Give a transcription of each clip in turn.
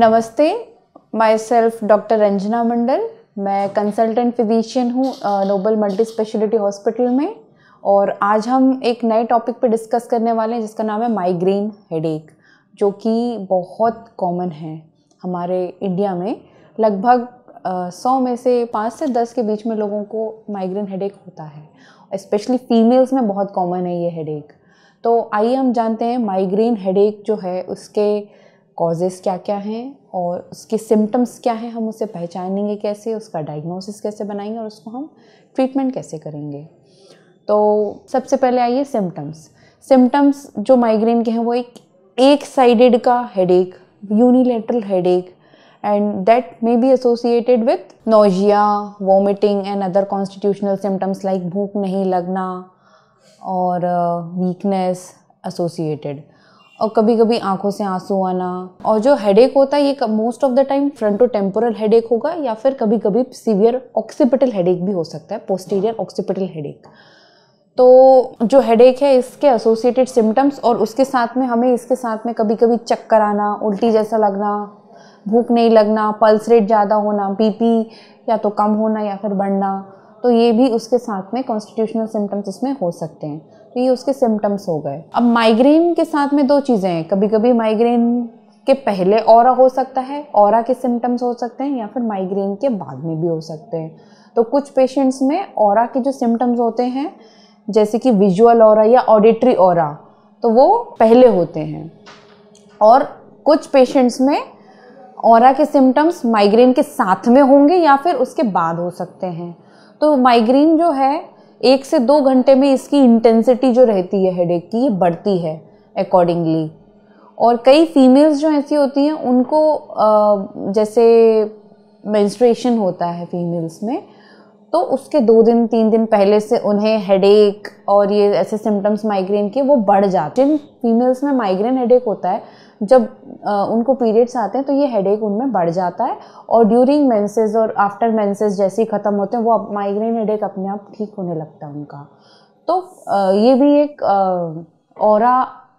नमस्ते myself doctor Ranjana Mandal मैं consultant physician हूँ नोबल मल्टी स्पेशलिटी हॉस्पिटल में और आज हम एक नए टॉपिक पर डिस्कस करने वाले हैं जिसका नाम है माइग्रेन हेडेक जो कि बहुत कॉमन है हमारे इंडिया में लगभग सौ में से पाँच से दस के बीच में लोगों को माइग्रेन हेडेक होता है स्पेशली फीमेल्स में बहुत कॉमन है ये हेडेक तो आइए हम जानते हैं माइग्रेन हेडेक जो है उसके कॉजेस क्या क्या हैं और उसके सिम्टम्स क्या हैं हम उसे पहचानेंगे कैसे उसका डायग्नोसिस कैसे बनाएंगे और उसको हम ट्रीटमेंट कैसे करेंगे तो सबसे पहले आइए सिम्टम्स सिम्टम्स जो माइग्रेन के हैं वो एक एक साइडेड का headache unilateral headache and that may be associated with nausea vomiting and other constitutional symptoms like भूख नहीं लगना और एसोसिएटेड uh, और कभी कभी आंखों से आंसू आना और जो हेडेक होता है ये most of the time fronto temporal headache होगा या फिर कभी कभी सीवियर ऑक्सीपिटल हेडेक भी हो सकता है पोस्टीरियर ऑक्सीपिटल हेडेक तो जो हेडेक है इसके एसोसिएटेड सिम्टम्स और उसके साथ में हमें इसके साथ में कभी कभी चक्कर आना उल्टी जैसा लगना भूख नहीं लगना पल्स रेट ज़्यादा होना बीपी या तो कम होना या फिर बढ़ना तो ये भी उसके साथ में कॉन्स्टिट्यूशनल सिम्टम्स इसमें हो सकते हैं तो ये उसके सिम्टम्स हो गए अब माइग्रेन के साथ में दो चीज़ें हैं कभी कभी माइग्रेन के पहले और हो सकता है और के सिम्टम्स हो सकते हैं या फिर माइग्रेन के बाद में भी हो सकते हैं तो कुछ पेशेंट्स में और के जो सिम्टम्स होते हैं जैसे कि विजुअल और या ऑडिटरी और तो वो पहले होते हैं और कुछ पेशेंट्स में और के सिम्टम्स माइग्रेन के साथ में होंगे या फिर उसके बाद हो सकते हैं तो माइग्रेन जो है एक से दो घंटे में इसकी इंटेंसिटी जो रहती है हेडेक की ये बढ़ती है अकॉर्डिंगली और कई फीमेल्स जो ऐसी होती हैं उनको जैसे मेंस्ट्रुएशन होता है फीमेल्स में तो उसके दो दिन तीन दिन पहले से उन्हें हेडेक और ये ऐसे सिम्टम्स माइग्रेन के वो बढ़ जाते हैं फीमेल्स में माइग्रेन हेडेक होता है जब उनको पीरियड्स आते हैं तो ये हेडेक उनमें बढ़ जाता है और ड्यूरिंग मेंसेस और आफ्टर मेंसेस जैसे ही ख़त्म होते हैं वो माइग्रेन हेडेक अपने आप ठीक होने लगता है उनका तो ये भी एक और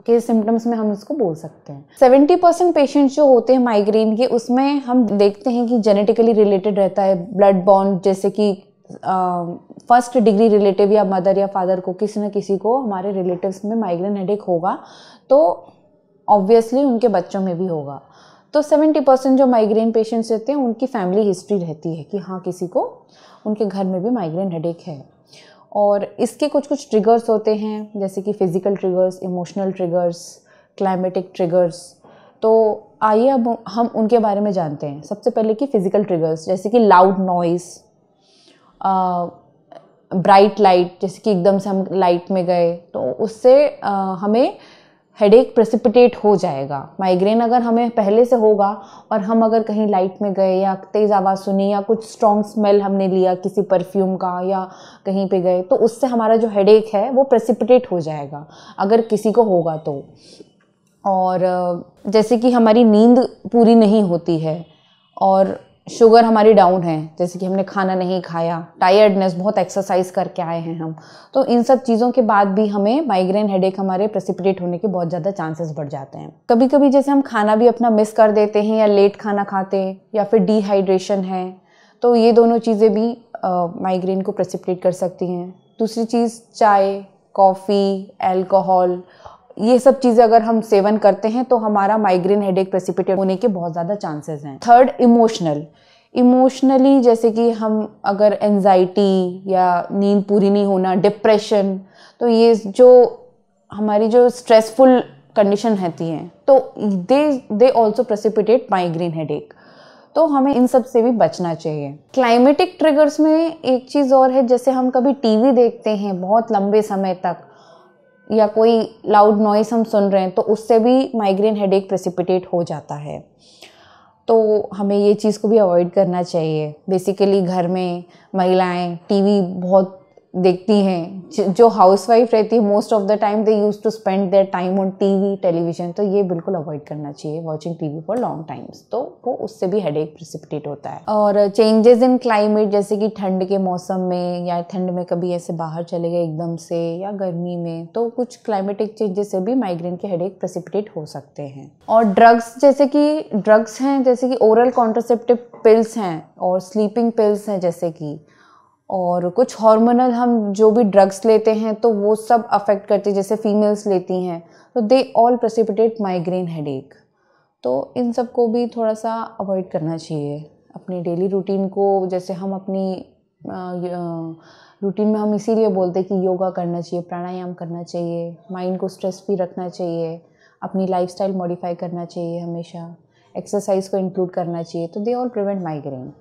के सिम्टम्स में हम इसको बोल सकते हैं सेवेंटी परसेंट पेशेंट्स जो होते हैं माइग्रेन के उसमें हम देखते हैं कि जेनेटिकली रिलेटेड रहता है ब्लड बॉन्ड जैसे कि फर्स्ट डिग्री रिलेटिव या मदर या फादर को किसी न किसी को हमारे रिलेटिव्स में माइग्रेन हेडेक होगा तो ऑब्वियसली उनके बच्चों में भी होगा तो सेवेंटी परसेंट जो माइग्रेन पेशेंट्स रहते हैं उनकी फैमिली हिस्ट्री रहती है कि हाँ किसी को उनके घर में भी माइग्रेन हेडेक है और इसके कुछ कुछ ट्रिगर्स होते हैं जैसे कि physical triggers emotional triggers climatic triggers तो आइए अब हम उनके बारे में जानते हैं सबसे पहले कि फ़िज़िकल ट्रिगर्स जैसे कि लाउड नॉइज़ ब्राइट लाइट जैसे कि एकदम से हम लाइट में गए तो उससे आ, हमें हेडेक प्रेसिपिटेट हो जाएगा माइग्रेन अगर हमें पहले से होगा और हम अगर कहीं लाइट में गए या तेज़ आवाज़ सुनी या कुछ स्ट्रॉन्ग स्मेल हमने लिया किसी परफ्यूम का या कहीं पे गए तो उससे हमारा जो हेडेक है वो प्रेसिपिटेट हो जाएगा अगर किसी को होगा तो और जैसे कि हमारी नींद पूरी नहीं होती है और शुगर हमारी डाउन है जैसे कि हमने खाना नहीं खाया टायर्डनेस बहुत एक्सरसाइज करके आए हैं हम तो इन सब चीज़ों के बाद भी हमें माइग्रेन हेडेक हमारे प्रेसिपिटेट होने के बहुत ज़्यादा चांसेस बढ़ जाते हैं कभी कभी जैसे हम खाना भी अपना मिस कर देते हैं या लेट खाना खाते हैं या फिर डिहाइड्रेशन है तो ये दोनों चीज़ें भी माइग्रेन को प्रेसिपिटेट कर सकती हैं दूसरी चीज़ चाय कॉफ़ी एल्कोहल ये सब चीज़ें अगर हम सेवन करते हैं तो हमारा माइग्रेन हेडेक प्रेसिपिटेट होने के बहुत ज़्यादा चांसेस हैं थर्ड इमोशनल इमोशनली जैसे कि हम अगर एनजाइटी या नींद पूरी नहीं होना डिप्रेशन तो ये जो हमारी जो स्ट्रेसफुल कंडीशन रहती हैं तो they they also precipitate migraine headache तो हमें इन सब से भी बचना चाहिए क्लाइमेटिक ट्रिगर्स में एक चीज़ और है जैसे हम कभी टीवी देखते हैं बहुत लंबे समय तक या कोई लाउड नॉइस हम सुन रहे हैं तो उससे भी माइग्रेन हेडेक प्रेसिपिटेट हो जाता है तो हमें ये चीज़ को भी अवॉइड करना चाहिए बेसिकली घर में महिलाएं टीवी बहुत देखती हैं जो हाउसवाइफ रहती है most of the time they use to spend their time on TV television तो ये बिल्कुल अवॉइड करना चाहिए watching TV for long times तो वो उससे भी हेड एक प्रिसिपिटेट होता है और चेंजेस इन क्लाइमेट जैसे कि ठंड के मौसम में या ठंड में कभी ऐसे बाहर चले गए एकदम से या गर्मी में तो कुछ क्लाइमेटिक चेंजेस से भी माइग्रेन के हेड एक हो सकते हैं और ड्रग्स जैसे कि ड्रग्स हैं जैसे कि ओरल कॉन्ट्रासेप्टिव पिल्स हैं और स्लीपिंग पिल्स हैं जैसे कि और कुछ हार्मोनल हम जो भी ड्रग्स लेते हैं तो वो सब अफेक्ट करते हैं जैसे फीमेल्स लेती हैं तो they all precipitate migraine head तो इन सब को भी थोड़ा सा अवॉइड करना चाहिए अपनी डेली रूटीन को जैसे हम अपनी रूटीन में हम इसीलिए बोलते हैं कि योगा करना चाहिए प्राणायाम करना चाहिए माइंड को स्ट्रेस फ्री रखना चाहिए अपनी लाइफस्टाइल मॉडिफाई करना चाहिए हमेशा एक्सरसाइज को इंक्लूड करना चाहिए तो दे ऑल प्रिवेंट माइग्रेन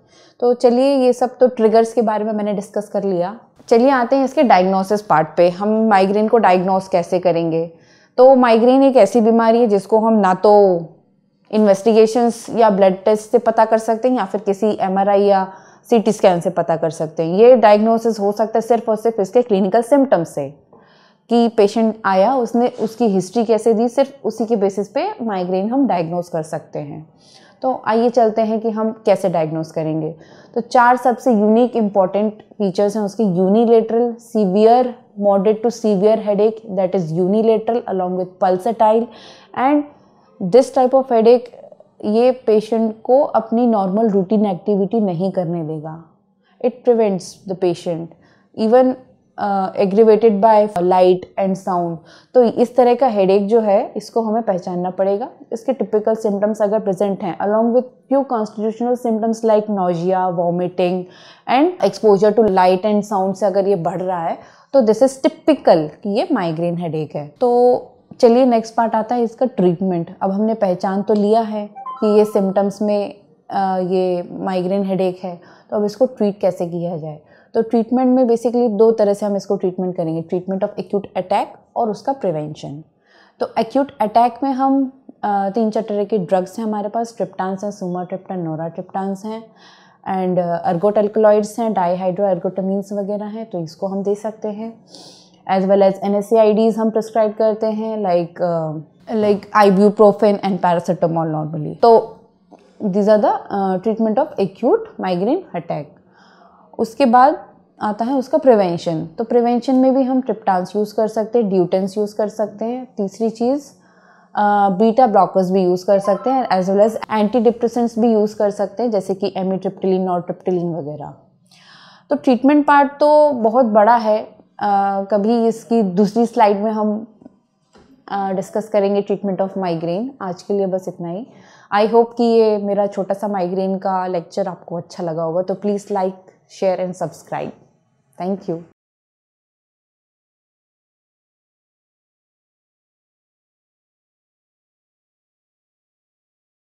तो चलिए ये सब तो ट्रिगर्स के बारे में मैंने डिस्कस कर लिया चलिए आते हैं इसके डायग्नोसिस पार्ट पे हम माइग्रेन को डायग्नोस कैसे करेंगे तो माइग्रेन एक ऐसी बीमारी है जिसको हम ना तो इन्वेस्टिगेशंस या ब्लड टेस्ट से पता कर सकते हैं या फिर किसी एम या सी स्कैन से पता कर सकते हैं ये डायग्नोसिस हो सकता है सिर्फ और सिर्फ इसके क्लिनिकल सिम्टम्स से कि पेशेंट आया उसने उसकी हिस्ट्री कैसे दी सिर्फ उसी के बेसिस पे माइग्रेन हम डायग्नोस कर सकते हैं तो आइए चलते हैं कि हम कैसे डायग्नोस करेंगे तो चार सबसे यूनिक इम्पॉर्टेंट फीचर्स हैं उसके unilateral severe moderate to severe headache that is unilateral along with pulsatile and this type of headache ये पेशेंट को अपनी नॉर्मल रूटीन एक्टिविटी नहीं करने देगा it prevents the patient even aggravated by light and sound तो इस तरह का हेडेक जो है इसको हमें पहचानना पड़ेगा इसके टिपिकल सिम्टम्स अगर प्रेजेंट हैं along with few constitutional symptoms like nausea vomiting and exposure to light and sound से अगर ये बढ़ रहा है तो दिस इज टिपिकल कि ये माइग्रेन हेडेक है तो चलिए नेक्स्ट पार्ट आता है इसका ट्रीटमेंट अब हमने पहचान तो लिया है कि ये सिम्टम्स में आ, ये माइग्रेन हेडेक है तो अब इसको ट्रीट कैसे किया जाए तो ट्रीटमेंट में बेसिकली दो तरह से हम इसको ट्रीटमेंट करेंगे ट्रीटमेंट ऑफ एक्यूट अटैक और उसका प्रिवेंशन तो एक्यूट अटैक में हम तीन चार तरह के ड्रग्स हैं हमारे पास ट्रिप्टांस हैं सुमा ट्रिप्टन नोरा ट्रिप्टांस हैं एंड अर्गोटल्कोलॉइड्स हैं डाईहाइड्रो एर्गोटमीन्स वगैरह हैं तो इसको हम दे सकते हैं एज वेल एज एन हम प्रिस्क्राइब करते हैं like like ibuprofen and paracetamol normally तो these are the treatment of acute migraine attack उसके बाद आता है उसका प्रिवेंशन तो प्रिवेंशन में भी हम ट्रिप्टान्स यूज़ कर सकते हैं ड्यूटेंस यूज़ कर सकते हैं तीसरी चीज़ बीटा ब्लॉकर्स भी यूज़ कर सकते हैं as well as anti depressants भी यूज़ कर सकते हैं जैसे कि एमीट्रिप्टिलिन और ट्रिप्टिलिन वगैरह तो ट्रीटमेंट पार्ट तो बहुत बड़ा है uh, कभी इसकी दूसरी स्लाइड में हम डिस्कस करेंगे ट्रीटमेंट ऑफ माइग्रेन आज के लिए बस इतना ही आई होप कि ये मेरा छोटा सा माइग्रेन का लेक्चर आपको अच्छा लगा होगा तो please like share, and subscribe. Thank you.